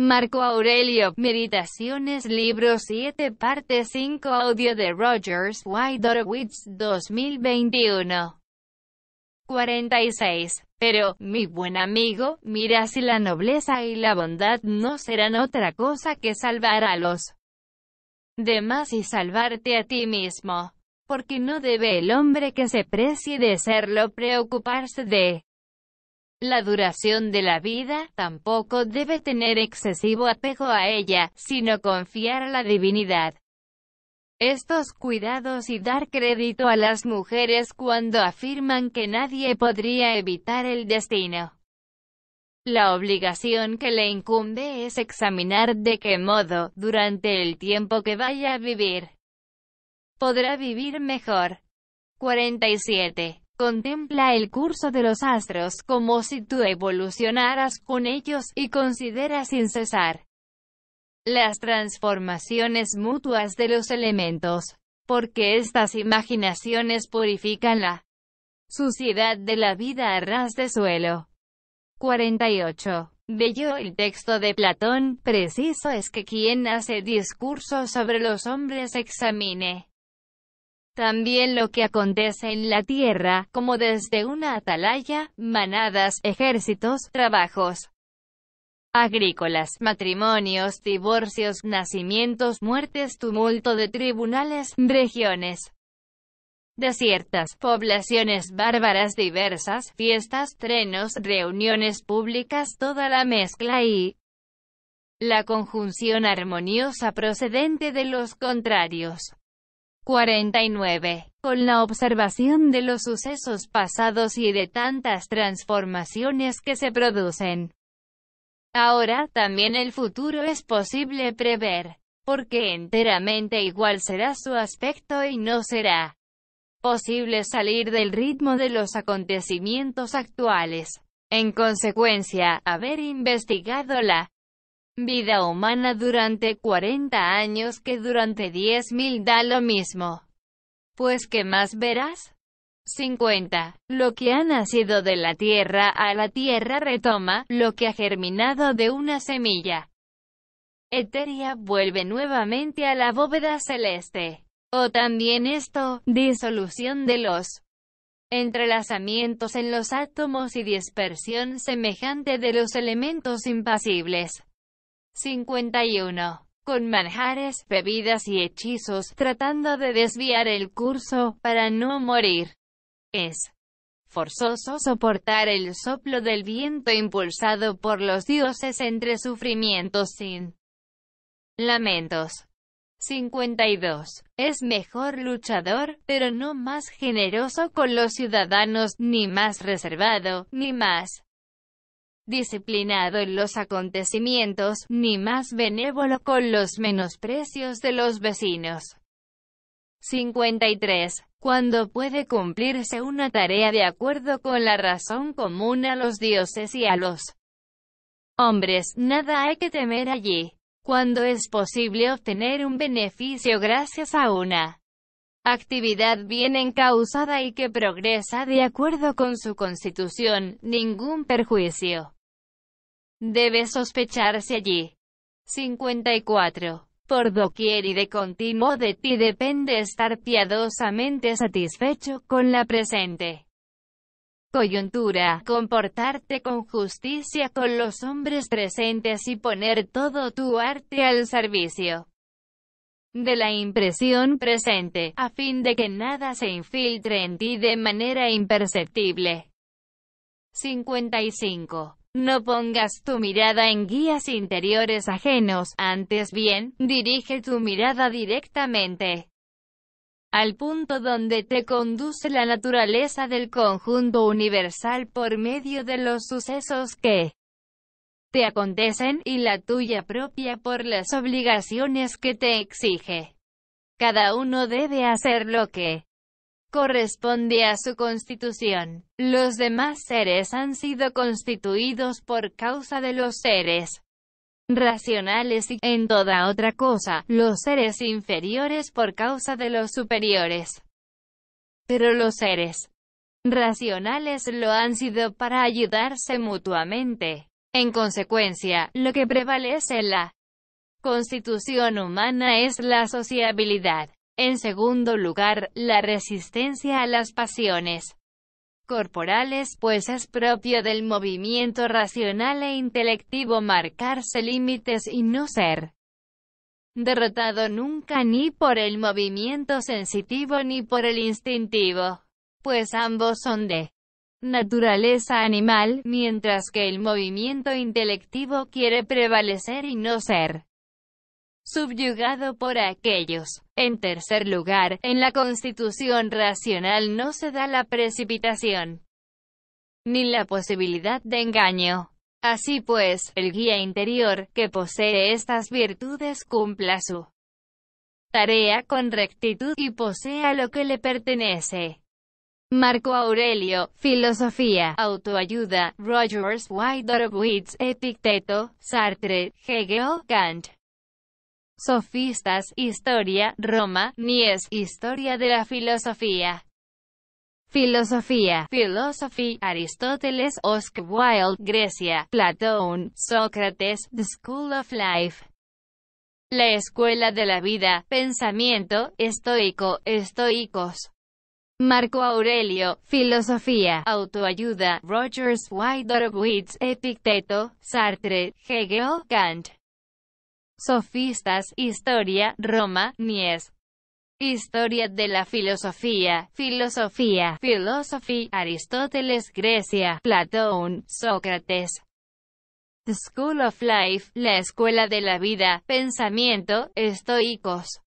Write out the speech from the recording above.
Marco Aurelio, Meditaciones, libro 7, parte 5, audio de Rogers, Dorowitz, 2021. 46. Pero, mi buen amigo, mira si la nobleza y la bondad no serán otra cosa que salvar a los demás y salvarte a ti mismo. Porque no debe el hombre que se precie de serlo preocuparse de la duración de la vida, tampoco debe tener excesivo apego a ella, sino confiar a la divinidad. Estos cuidados y dar crédito a las mujeres cuando afirman que nadie podría evitar el destino. La obligación que le incumbe es examinar de qué modo, durante el tiempo que vaya a vivir, podrá vivir mejor. 47. Contempla el curso de los astros como si tú evolucionaras con ellos, y considera sin cesar las transformaciones mutuas de los elementos, porque estas imaginaciones purifican la suciedad de la vida a ras de suelo. 48. Bello el texto de Platón, preciso es que quien hace discursos sobre los hombres examine también lo que acontece en la tierra, como desde una atalaya, manadas, ejércitos, trabajos agrícolas, matrimonios, divorcios, nacimientos, muertes, tumulto de tribunales, regiones desiertas, poblaciones bárbaras diversas, fiestas, trenos, reuniones públicas, toda la mezcla y la conjunción armoniosa procedente de los contrarios. 49. Con la observación de los sucesos pasados y de tantas transformaciones que se producen. Ahora, también el futuro es posible prever, porque enteramente igual será su aspecto y no será posible salir del ritmo de los acontecimientos actuales. En consecuencia, haber investigado la vida humana durante 40 años que durante 10.000 da lo mismo. Pues ¿qué más verás? 50. Lo que ha nacido de la tierra a la tierra retoma, lo que ha germinado de una semilla. Eteria vuelve nuevamente a la bóveda celeste. O oh, también esto, disolución de los entrelazamientos en los átomos y dispersión semejante de los elementos impasibles. 51. Con manjares, bebidas y hechizos, tratando de desviar el curso, para no morir. Es forzoso soportar el soplo del viento impulsado por los dioses entre sufrimientos sin lamentos. 52. Es mejor luchador, pero no más generoso con los ciudadanos, ni más reservado, ni más disciplinado en los acontecimientos, ni más benévolo con los menosprecios de los vecinos. 53. Cuando puede cumplirse una tarea de acuerdo con la razón común a los dioses y a los hombres, nada hay que temer allí. Cuando es posible obtener un beneficio gracias a una actividad bien encausada y que progresa de acuerdo con su constitución, ningún perjuicio debe sospecharse allí. 54. Por doquier y de continuo de ti depende estar piadosamente satisfecho con la presente coyuntura, comportarte con justicia con los hombres presentes y poner todo tu arte al servicio de la impresión presente, a fin de que nada se infiltre en ti de manera imperceptible. 55. No pongas tu mirada en guías interiores ajenos, antes bien, dirige tu mirada directamente al punto donde te conduce la naturaleza del conjunto universal por medio de los sucesos que te acontecen, y la tuya propia por las obligaciones que te exige. Cada uno debe hacer lo que corresponde a su constitución. Los demás seres han sido constituidos por causa de los seres racionales y, en toda otra cosa, los seres inferiores por causa de los superiores. Pero los seres racionales lo han sido para ayudarse mutuamente. En consecuencia, lo que prevalece en la constitución humana es la sociabilidad. En segundo lugar, la resistencia a las pasiones corporales, pues es propio del movimiento racional e intelectivo marcarse límites y no ser derrotado nunca ni por el movimiento sensitivo ni por el instintivo, pues ambos son de naturaleza animal, mientras que el movimiento intelectivo quiere prevalecer y no ser subyugado por aquellos. En tercer lugar, en la constitución racional no se da la precipitación ni la posibilidad de engaño. Así pues, el guía interior, que posee estas virtudes, cumpla su tarea con rectitud y posea lo que le pertenece. Marco Aurelio, Filosofía, Autoayuda, Rogers White Epicteto, Sartre, Hegel, Kant. Sofistas, Historia, Roma, NIES, Historia de la Filosofía. Filosofía, FILOSOFÍA, Aristóteles, Oscar Wilde, Grecia, Platón, Sócrates, The School of Life. La Escuela de la Vida, Pensamiento, Estoico, Estoicos. Marco Aurelio, Filosofía, Autoayuda, Rogers White Epicteto, Sartre, Hegel, Kant. Sofistas, Historia, Roma, Nies. Historia de la filosofía, filosofía, Filosofía. Aristóteles, Grecia, Platón, Sócrates. School of Life, la escuela de la vida, pensamiento, estoicos.